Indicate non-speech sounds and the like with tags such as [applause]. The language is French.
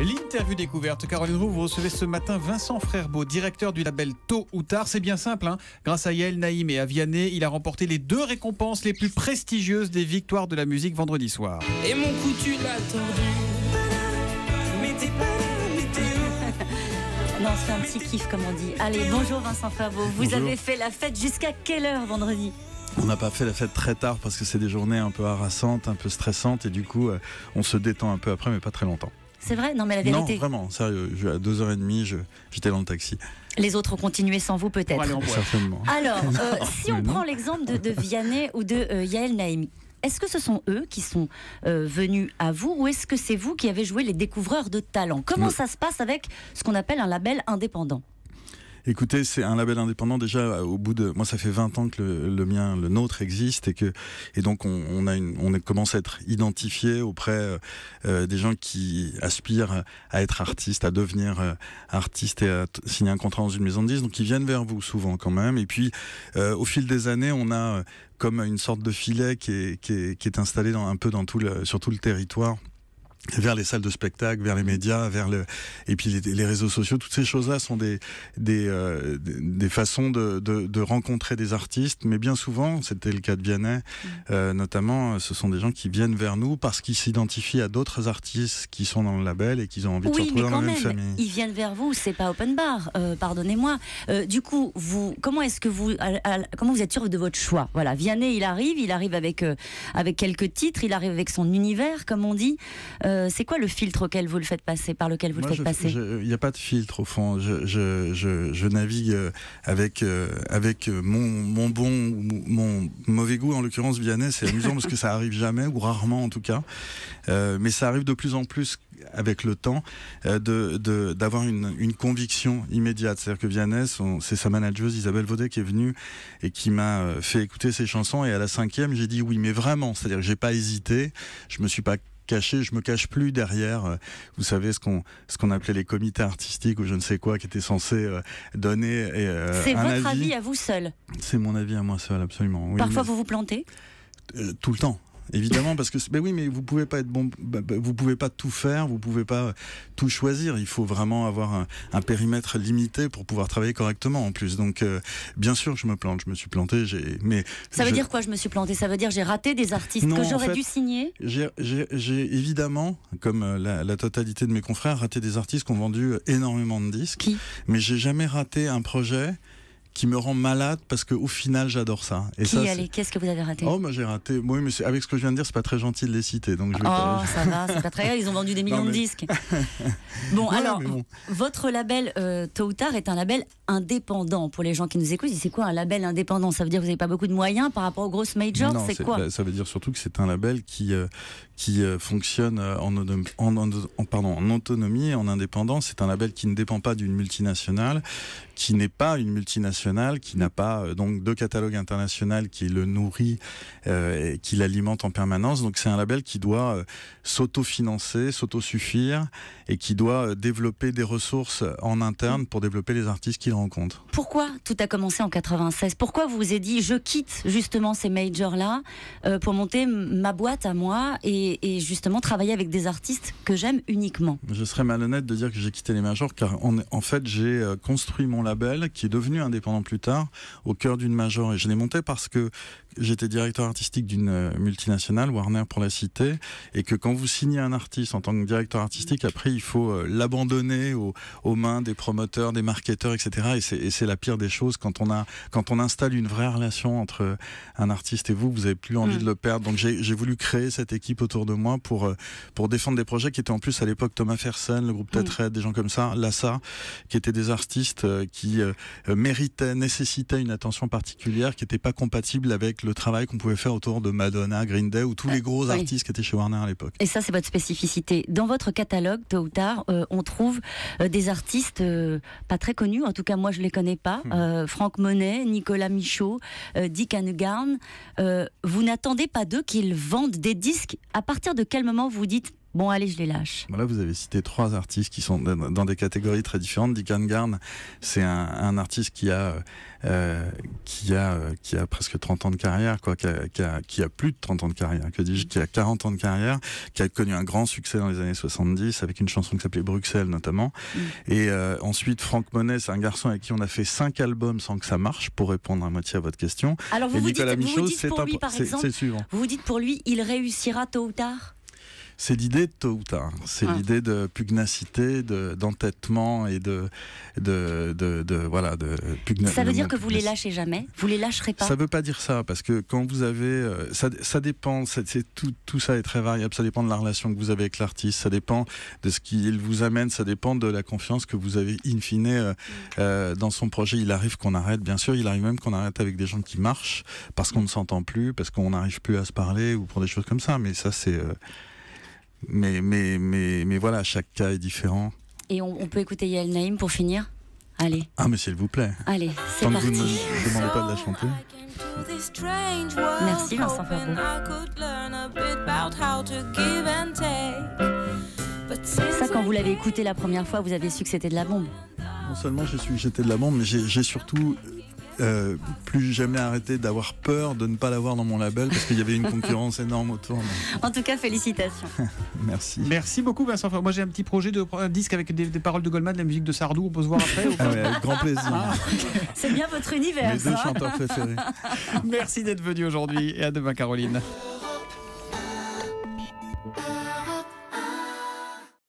L'interview découverte, Caroline Roux, vous recevez ce matin Vincent Frerbeau, directeur du label Tôt ou Tard. C'est bien simple, hein. grâce à Yael Naïm et à Vianney, il a remporté les deux récompenses les plus prestigieuses des victoires de la musique vendredi soir. Et mon coutume [laughs] non, c'est un petit kiff, comme on dit. Allez, bonjour Vincent Favreau. Vous avez fait la fête jusqu'à quelle heure vendredi on n'a pas fait la fête très tard parce que c'est des journées un peu harassantes, un peu stressantes et du coup euh, on se détend un peu après mais pas très longtemps. C'est vrai Non mais la vérité. Non vraiment, sérieux, je, à 2h30 j'étais dans le taxi. Les autres ont continué sans vous peut-être Certainement. Alors, euh, [laughs] si on prend l'exemple de, de, Vianney ou de Yaël euh, Yael est-ce que ce sont eux qui sont venus à vous ou est-ce que c'est vous qui avez joué les découvreurs de talent Comment ça se passe avec ce qu'on appelle un label indépendant Écoutez, c'est un label indépendant déjà euh, au bout de. Moi, ça fait 20 ans que le, mien, le nôtre existe et que et donc on, a une, on commence à être identifié auprès euh, euh, des gens qui aspirent à être artistes, à devenir artistes et à signer un contrat dans une maison de disques. Donc ils viennent vers vous souvent quand même. Et puis au fil des années, on a comme une sorte de filet qui est, qui est, qui est installé un peu dans tout le, sur tout le territoire vers les salles de spectacle, vers les mmh. médias, vers le et puis les, réseaux sociaux, toutes ces choses-là sont des des, euh, des, façons de, de, rencontrer des artistes, mais bien souvent, c'était le cas de Vianney, mmh. euh, notamment, euh, ce sont des gens qui viennent vers nous parce qu'ils s'identifient à d'autres artistes qui sont dans le label et qu'ils ont envie de se retrouver dans la même, même, Ils viennent vers vous, c'est pas open bar, pardonnez-moi. du coup, vous, comment est-ce que vous, comment vous êtes sûr de votre choix Voilà, Vianney, il arrive, il arrive avec avec quelques titres, il arrive avec son univers, comme on dit. Euh, c'est quoi le filtre auquel vous le faites passer, par lequel vous le faites passer Il n'y a pas de filtre au fond. Je, navigue euh, avec, euh, avec mon, mon bon mon mauvais goût, en l'occurrence Vianney. C'est amusant parce que ça arrive jamais, ou rarement en tout cas. mais ça arrive de plus en plus avec le temps de d'avoir une, une, conviction immédiate. C'est-à-dire que Vianney, c'est sa manageuse Isabelle Vaudet qui est venue et qui m'a fait écouter ses chansons. Et à la cinquième, j'ai dit oui, mais vraiment. C'est-à-dire que j'ai pas hésité. Je me suis pas Caché, je me cache plus derrière, euh, vous savez, ce qu'on ce qu'on appelait les comités artistiques ou je ne sais quoi, qui étaient censés euh, donner. Euh, C'est votre avis. à vous seul. C'est mon avis à moi seul, absolument. Parfois, vous vous plantez. tout le temps évidemment, parce que oui, mais vous pouvez pas être bon, bah, bah, vous pouvez pas tout faire, vous pouvez pas euh, tout choisir. Il faut vraiment avoir un, périmètre limité pour pouvoir travailler correctement en plus. Donc, euh, bien sûr, je me plante, je me suis planté, j'ai, mais ça veut dire quoi Je me suis planté, ça veut dire j'ai raté des artistes que j'aurais dû signer. J'ai évidemment, comme euh, la, totalité de mes confrères, raté des artistes qui ont vendu énormément de disques. mais j'ai jamais raté un projet qui me rend malade parce qu'au final, j'adore ça. Et qui, ça, allez, qu'est-ce que vous avez raté Oh, moi j'ai raté. Oui, mais avec ce que je viens de dire, c'est pas très gentil de les citer. Donc oh, ça va, c'est pas très grave. Ils ont vendu des millions de disques. [laughs] bon, alors, votre label euh, Tôt ou tard est un label indépendant. Pour les gens qui nous écoutent, c'est quoi un label indépendant Ça veut dire que vous n'avez pas beaucoup de moyens par rapport aux grosses majors C'est quoi bah, Ça veut dire surtout que c'est un label qui, euh, qui euh, fonctionne en, en, en, en, pardon, en autonomie, en indépendance. C'est un label qui ne dépend pas d'une multinationale, qui n'est pas une multinationale qui n'a pas euh, donc de catalogue international qui le nourrit, euh, et qui l'alimente en permanence. Donc c'est un label qui doit euh, s'autofinancer, s'autosuffire et qui doit développer des ressources en interne pour développer les artistes qu'il rencontre. Pourquoi tout a commencé en 96 Pourquoi vous vous êtes dit je quitte justement ces majors-là pour monter ma boîte à moi et, justement travailler avec des artistes que j'aime uniquement Je serais malhonnête de dire que j'ai quitté les majors car en fait j'ai construit mon label qui est devenu indépendant plus tard, au cœur d'une major. Et je l'ai monté parce que j'étais directeur artistique d'une euh, multinationale, Warner pour la cité, et que quand vous signez un artiste en tant que directeur artistique, après il faut euh, l'abandonner aux, mains des promoteurs, des marketeurs, etc. Et c'est la pire des choses quand on, a, quand on installe une vraie relation entre euh, un artiste et vous, vous n'avez plus envie mm. de le perdre. Donc j'ai voulu créer cette équipe autour de moi pour, pour défendre des projets qui étaient en plus à l'époque Thomas Fersen, le groupe mm. Tetra, des gens comme ça, Lassa, qui étaient des artistes qui méritaient euh, nécessitait une attention particulière qui n'était pas compatible avec le travail qu'on pouvait faire autour de Madonna, Green Day ou tous les euh, gros artistes qui étaient chez Warner à l'époque. Et ça, c'est votre spécificité. Dans votre catalogue, tôt ou tard, euh, on trouve des artistes pas très connus, en tout cas moi je ne les connais pas. Hmm. Franck Monet, Nicolas Michaud, Dick Hanegarn. vous n'attendez pas d'eux qu'ils vendent des disques. À partir de quel moment vous dites bon allez, je les lâche. Là, vous avez cité trois artistes qui sont dans des catégories très différentes. Dick Angarn, c'est un, artiste qui a, qui, a, qui a presque 30 ans de carrière, quoi, qui, a, plus de 30 ans de carrière, que dis-je, qui a 40 ans de carrière, qui a connu un grand succès dans les années 70 avec une chanson qui s'appelait Bruxelles notamment. Mm. Et euh, ensuite, Franck Monet, c'est un garçon avec qui on a fait cinq albums sans que ça marche, pour répondre à moitié à votre question. Alors vous, dites, Vous vous dites pour lui, il réussira tôt ou tard c'est l'idée de tôt hein. C'est l'idée de pugnacité, d'entêtement et de, de, de, voilà, de pugnacité. Ça veut dire que vous les lâchez jamais Vous les lâcherez pas Ça veut pas dire ça, parce que quand vous avez. Euh, ça, ça dépend, c'est, tout, tout ça est très variable. Ça dépend de la relation que vous avez avec l'artiste, ça dépend de ce qu'il vous amène, ça dépend de la confiance que vous avez in fine euh, mm. euh, dans son projet. Il arrive qu'on arrête, bien sûr, il arrive même qu'on arrête avec des gens qui marchent parce qu'on ne s'entend plus, parce qu'on n'arrive plus à se parler ou pour des choses comme ça. Mais ça, c'est mais, mais, mais, mais voilà, chaque cas est différent. Et on, peut écouter Yael Naïm pour finir Allez. Ah, mais s'il vous plaît. Allez, c'est parti. Que vous ne demandez pas de la chanter. Merci Vincent Ça, quand vous l'avez écouté la première fois, vous avez su que c'était de la bombe. Non seulement j'ai su que j'étais de la bombe, mais j'ai surtout euh, plus jamais arrêté d'avoir peur de ne pas l'avoir dans mon label parce qu'il y avait une concurrence énorme autour. En tout cas, félicitations. [laughs] Merci. Merci beaucoup, Vincent. Moi, j'ai un petit projet de disque avec des, paroles de Goldman, de la musique de Sardou. On peut se voir après. Ah grand plaisir. Ah, C'est bien votre univers. Merci d'être venu aujourd'hui et à demain, Caroline.